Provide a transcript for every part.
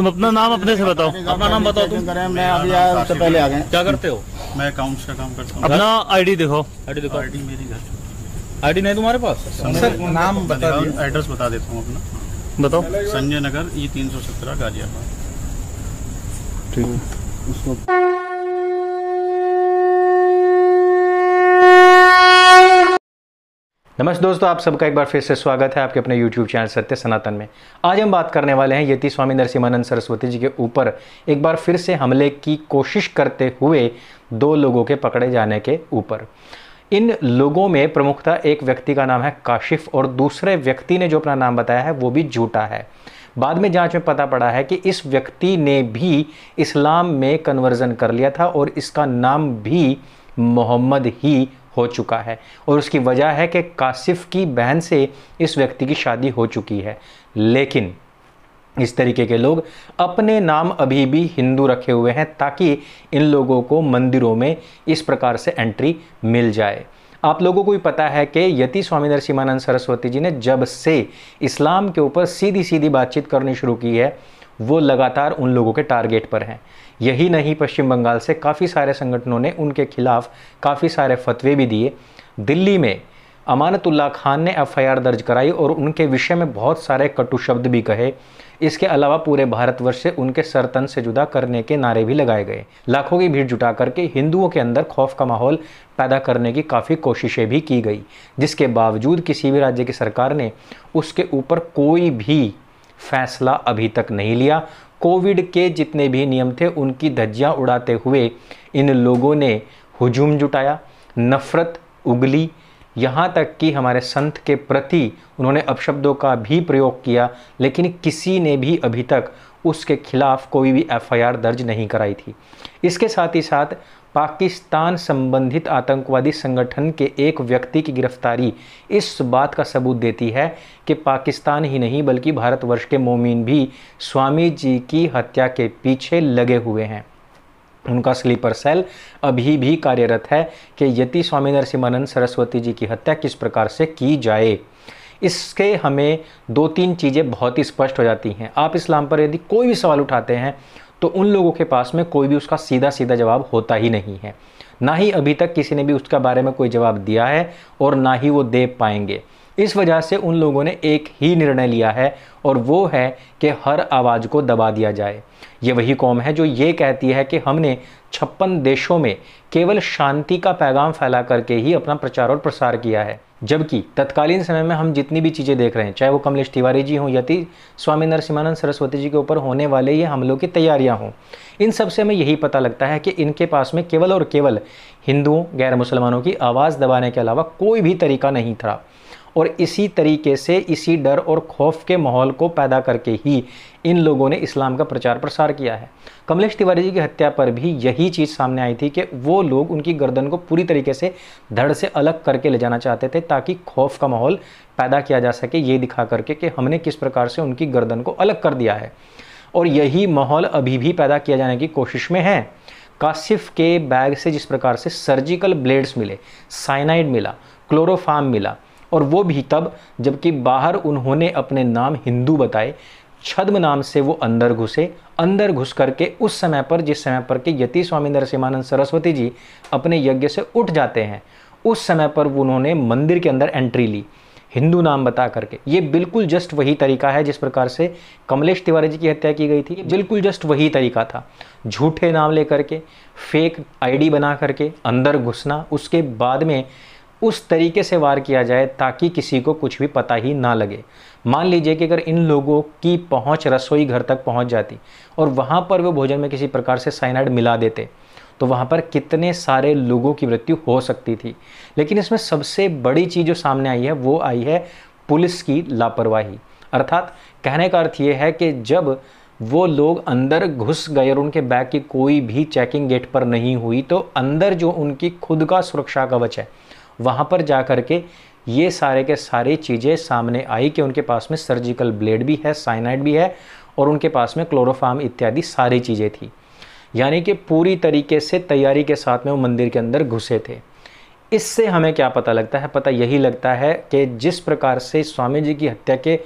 तुम अपना नाम अपने से बताओ अपना नाम बताओ तुम करें मैं अभी आया उससे पहले आ गए क्या करते हो मैं अकाउंट्स का काम करता हूँ अपना आईडी देखो आईडी देखो आईडी मेरी घर आईडी नहीं तुम्हारे पास सर नाम बता एड्रेस बता देता हूँ अपना बताओ संजय नगर ई e तीन सौ सत्रह गाजियाबाद ठीक है उसको नमस्ते दोस्तों आप सबका एक बार फिर से स्वागत है आपके अपने YouTube चैनल सत्य सनातन में आज हम बात करने वाले हैं यति स्वामी नरसिम्हानंद सरस्वती जी के ऊपर एक बार फिर से हमले की कोशिश करते हुए दो लोगों के पकड़े जाने के ऊपर इन लोगों में प्रमुखता एक व्यक्ति का नाम है काशिफ और दूसरे व्यक्ति ने जो अपना नाम बताया है वो भी झूठा है बाद में जांच में पता पड़ा है कि इस व्यक्ति ने भी इस्लाम में कन्वर्जन कर लिया था और इसका नाम भी मोहम्मद ही हो चुका है और उसकी वजह है कि कासिफ की बहन से इस व्यक्ति की शादी हो चुकी है लेकिन इस तरीके के लोग अपने नाम अभी भी हिंदू रखे हुए हैं ताकि इन लोगों को मंदिरों में इस प्रकार से एंट्री मिल जाए आप लोगों को भी पता है कि यति स्वामी नरसिमानंद सरस्वती जी ने जब से इस्लाम के ऊपर सीधी सीधी बातचीत करनी शुरू की है वो लगातार उन लोगों के टारगेट पर हैं यही नहीं पश्चिम बंगाल से काफ़ी सारे संगठनों ने उनके खिलाफ़ काफ़ी सारे फतवे भी दिए दिल्ली में अमानतुल्ला खान ने एफआईआर दर्ज कराई और उनके विषय में बहुत सारे कटु शब्द भी कहे इसके अलावा पूरे भारतवर्ष से उनके सरतन से जुदा करने के नारे भी लगाए गए लाखों की भीड़ जुटा करके हिंदुओं के अंदर खौफ का माहौल पैदा करने की काफ़ी कोशिशें भी की गई जिसके बावजूद किसी भी राज्य की सरकार ने उसके ऊपर कोई भी फैसला अभी तक नहीं लिया कोविड के जितने भी नियम थे उनकी धज्जियाँ उड़ाते हुए इन लोगों ने हुजूम जुटाया नफ़रत उगली यहाँ तक कि हमारे संत के प्रति उन्होंने अपशब्दों का भी प्रयोग किया लेकिन किसी ने भी अभी तक उसके खिलाफ कोई भी एफआईआर दर्ज नहीं कराई थी इसके साथ ही साथ पाकिस्तान संबंधित आतंकवादी संगठन के एक व्यक्ति की गिरफ्तारी इस बात का सबूत देती है कि पाकिस्तान ही नहीं बल्कि भारतवर्ष के मोमिन भी स्वामी जी की हत्या के पीछे लगे हुए हैं उनका स्लीपर सेल अभी भी कार्यरत है कि यति स्वामी नरसिम्हानंद सरस्वती जी की हत्या किस प्रकार से की जाए इसके हमें दो तीन चीज़ें बहुत ही स्पष्ट हो जाती हैं आप इस्लाम पर यदि कोई भी सवाल उठाते हैं तो उन लोगों के पास में कोई भी उसका सीधा सीधा जवाब होता ही नहीं है ना ही अभी तक किसी ने भी उसका बारे में कोई जवाब दिया है और ना ही वो दे पाएंगे इस वजह से उन लोगों ने एक ही निर्णय लिया है और वो है कि हर आवाज़ को दबा दिया जाए ये वही कौम है जो ये कहती है कि हमने छप्पन देशों में केवल शांति का पैगाम फैला करके ही अपना प्रचार और प्रसार किया है जबकि तत्कालीन समय में हम जितनी भी चीज़ें देख रहे हैं चाहे वो कमलेश तिवारी जी हों यति स्वामी नरसिम्हानंद सरस्वती जी के ऊपर होने वाले ये हमलों की तैयारियां हों इन सब से हमें यही पता लगता है कि इनके पास में केवल और केवल हिंदुओं गैर मुसलमानों की आवाज़ दबाने के अलावा कोई भी तरीका नहीं था और इसी तरीके से इसी डर और खौफ के माहौल को पैदा करके ही इन लोगों ने इस्लाम का प्रचार प्रसार किया है कमलेश तिवारी जी की हत्या पर भी यही चीज़ सामने आई थी कि वो लोग उनकी गर्दन को पूरी तरीके से धड़ से अलग करके ले जाना चाहते थे ताकि खौफ का माहौल पैदा किया जा सके ये दिखा करके कि हमने किस प्रकार से उनकी गर्दन को अलग कर दिया है और यही माहौल अभी भी पैदा किया जाने की कोशिश में है कासिफ के बैग से जिस प्रकार से सर्जिकल ब्लेड्स मिले साइनाइड मिला क्लोरोफाम मिला और वो भी तब जबकि बाहर उन्होंने अपने नाम हिंदू बताए छद्म नाम से वो अंदर घुसे अंदर घुस करके उस समय पर जिस समय पर कि यति स्वामी नरसिमानंद सरस्वती जी अपने यज्ञ से उठ जाते हैं उस समय पर उन्होंने मंदिर के अंदर एंट्री ली हिंदू नाम बता करके ये बिल्कुल जस्ट वही तरीका है जिस प्रकार से कमलेश तिवारी जी की हत्या की गई थी बिल्कुल जस्ट वही तरीका था झूठे नाम ले करके फेक आईडी बना करके अंदर घुसना उसके बाद में उस तरीके से वार किया जाए ताकि किसी को कुछ भी पता ही ना लगे मान लीजिए कि अगर इन लोगों की पहुंच रसोई घर तक पहुंच जाती और वहां पर वो भोजन में किसी प्रकार से साइनाइड मिला देते तो वहाँ पर कितने सारे लोगों की मृत्यु हो सकती थी लेकिन इसमें सबसे बड़ी चीज़ जो सामने आई है वो आई है पुलिस की लापरवाही अर्थात कहने का अर्थ ये है कि जब वो लोग अंदर घुस गए और उनके बैग की कोई भी चेकिंग गेट पर नहीं हुई तो अंदर जो उनकी खुद का सुरक्षा कवच है वहाँ पर जा कर के ये सारे के सारे चीज़ें सामने आई कि उनके पास में सर्जिकल ब्लेड भी है साइनाइड भी है और उनके पास में क्लोरोफार्म इत्यादि सारी चीज़ें थी यानी कि पूरी तरीके से तैयारी के साथ में वो मंदिर के अंदर घुसे थे इससे हमें क्या पता लगता है पता यही लगता है कि जिस प्रकार से स्वामी जी की हत्या के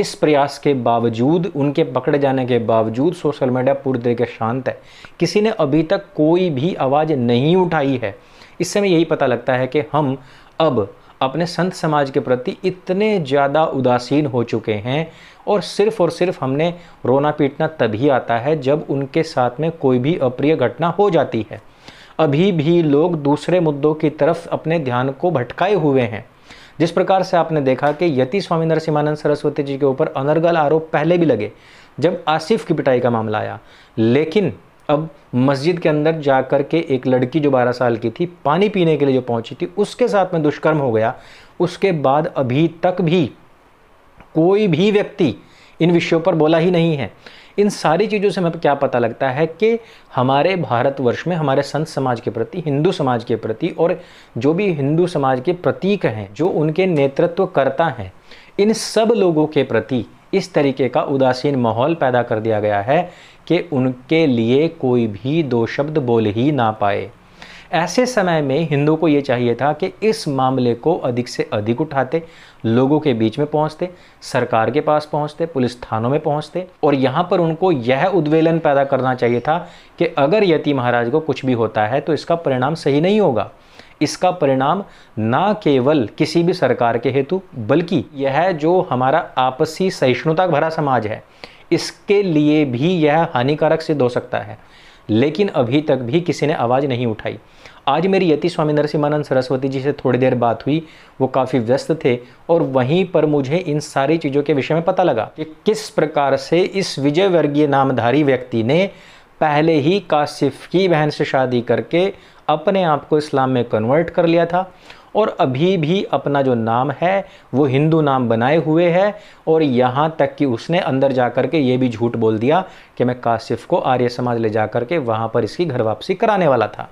इस प्रयास के बावजूद उनके पकड़े जाने के बावजूद सोशल मीडिया पूरी तरीके शांत है किसी ने अभी तक कोई भी आवाज़ नहीं उठाई है इससे हमें यही पता लगता है कि हम अब अपने संत समाज के प्रति इतने ज़्यादा उदासीन हो चुके हैं और सिर्फ़ और सिर्फ हमने रोना पीटना तभी आता है जब उनके साथ में कोई भी अप्रिय घटना हो जाती है अभी भी लोग दूसरे मुद्दों की तरफ अपने ध्यान को भटकाए हुए हैं जिस प्रकार से आपने देखा कि यति स्वामी नरसिमानंद सरस्वती जी के ऊपर अनर्गल आरोप पहले भी लगे जब आसिफ की पिटाई का मामला आया लेकिन अब मस्जिद के अंदर जा कर के एक लड़की जो बारह साल की थी पानी पीने के लिए जो पहुंची थी उसके साथ में दुष्कर्म हो गया उसके बाद अभी तक भी कोई भी व्यक्ति इन विषयों पर बोला ही नहीं है इन सारी चीज़ों से हमें क्या पता लगता है कि हमारे भारतवर्ष में हमारे संत समाज के प्रति हिंदू समाज के प्रति और जो भी हिंदू समाज के प्रतीक हैं जो उनके नेतृत्व करता हैं इन सब लोगों के प्रति इस तरीके का उदासीन माहौल पैदा कर दिया गया है कि उनके लिए कोई भी दो शब्द बोल ही ना पाए ऐसे समय में हिंदू को ये चाहिए था कि इस मामले को अधिक से अधिक उठाते लोगों के बीच में पहुंचते सरकार के पास पहुंचते पुलिस थानों में पहुंचते और यहाँ पर उनको यह उद्वेलन पैदा करना चाहिए था कि अगर यति महाराज को कुछ भी होता है तो इसका परिणाम सही नहीं होगा इसका परिणाम ना केवल किसी भी सरकार के हेतु बल्कि यह जो हमारा आपसी सहिष्णुता भरा समाज है इसके लिए भी यह हानिकारक सिद्ध हो सकता है लेकिन अभी तक भी किसी ने आवाज़ नहीं उठाई आज मेरी यति स्वामी नरसिम्हानंद सरस्वती जी से थोड़ी देर बात हुई वो काफ़ी व्यस्त थे और वहीं पर मुझे इन सारी चीज़ों के विषय में पता लगा कि किस प्रकार से इस विजय वर्गीय नामधारी व्यक्ति ने पहले ही काशिफ़ की बहन से शादी करके अपने आप को इस्लाम में कन्वर्ट कर लिया था और अभी भी अपना जो नाम है वो हिंदू नाम बनाए हुए है और यहाँ तक कि उसने अंदर जा कर के ये भी झूठ बोल दिया कि मैं काशिफ को आर्य समाज ले जा करके वहाँ पर इसकी घर वापसी कराने वाला था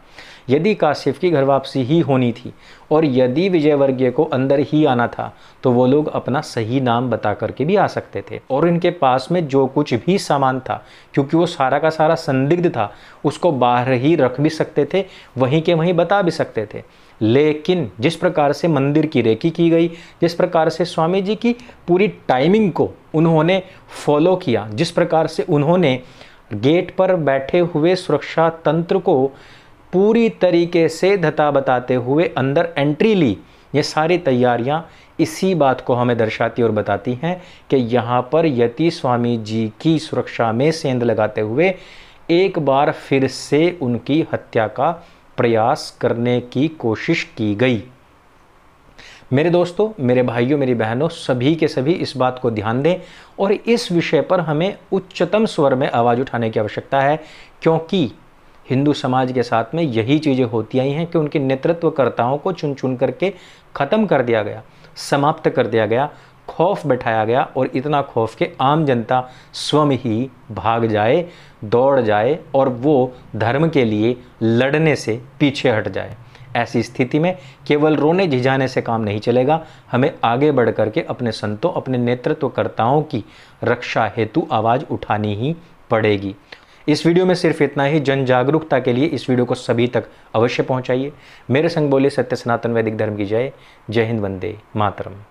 यदि काशिफ की घर वापसी ही होनी थी और यदि विजयवर्गीय को अंदर ही आना था तो वो लोग अपना सही नाम बता करके भी आ सकते थे और इनके पास में जो कुछ भी सामान था क्योंकि वो सारा का सारा संदिग्ध था उसको बाहर ही रख भी सकते थे वहीं के वहीं बता भी सकते थे लेकिन जिस प्रकार से मंदिर की रेकी की गई जिस प्रकार से स्वामी जी की पूरी टाइमिंग को उन्होंने फॉलो किया जिस प्रकार से उन्होंने गेट पर बैठे हुए सुरक्षा तंत्र को पूरी तरीके से धता बताते हुए अंदर एंट्री ली ये सारी तैयारियाँ इसी बात को हमें दर्शाती और बताती हैं कि यहाँ पर यति स्वामी जी की सुरक्षा में सेंध लगाते हुए एक बार फिर से उनकी हत्या का प्रयास करने की कोशिश की गई मेरे दोस्तों मेरे भाइयों मेरी बहनों सभी के सभी इस बात को ध्यान दें और इस विषय पर हमें उच्चतम स्वर में आवाज़ उठाने की आवश्यकता है क्योंकि हिंदू समाज के साथ में यही चीज़ें होती आई हैं कि उनके नेतृत्वकर्ताओं को चुन चुन करके ख़त्म कर दिया गया समाप्त कर दिया गया खौफ बैठाया गया और इतना खौफ के आम जनता स्वयं ही भाग जाए दौड़ जाए और वो धर्म के लिए लड़ने से पीछे हट जाए ऐसी स्थिति में केवल रोने झिझाने से काम नहीं चलेगा हमें आगे बढ़ करके अपने संतों अपने नेतृत्वकर्ताओं की रक्षा हेतु आवाज़ उठानी ही पड़ेगी इस वीडियो में सिर्फ इतना ही जन जागरूकता के लिए इस वीडियो को सभी तक अवश्य पहुंचाइए मेरे संग बोले सत्य सनातन वैदिक धर्म की जय जय हिंद वंदे मातरम